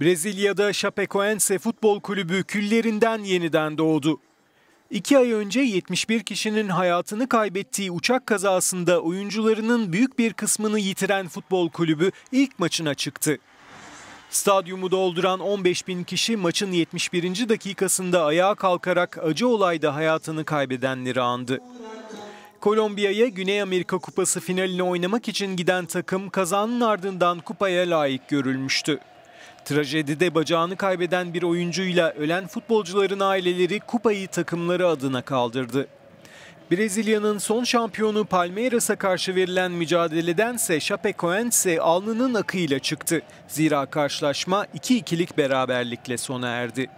Brezilya'da Chapecoense Futbol Kulübü küllerinden yeniden doğdu. İki ay önce 71 kişinin hayatını kaybettiği uçak kazasında oyuncularının büyük bir kısmını yitiren futbol kulübü ilk maçına çıktı. Stadyumu dolduran 15 bin kişi maçın 71. dakikasında ayağa kalkarak acı olayda hayatını kaybedenleri andı. Kolombiya'ya Güney Amerika Kupası finalini oynamak için giden takım kazanın ardından kupaya layık görülmüştü. Trajedide bacağını kaybeden bir oyuncuyla ölen futbolcuların aileleri kupayı takımları adına kaldırdı. Brezilya'nın son şampiyonu Palmeiras'a karşı verilen mücadeledense Chapecoense alnının akıyla çıktı. Zira karşılaşma 2-2'lik beraberlikle sona erdi.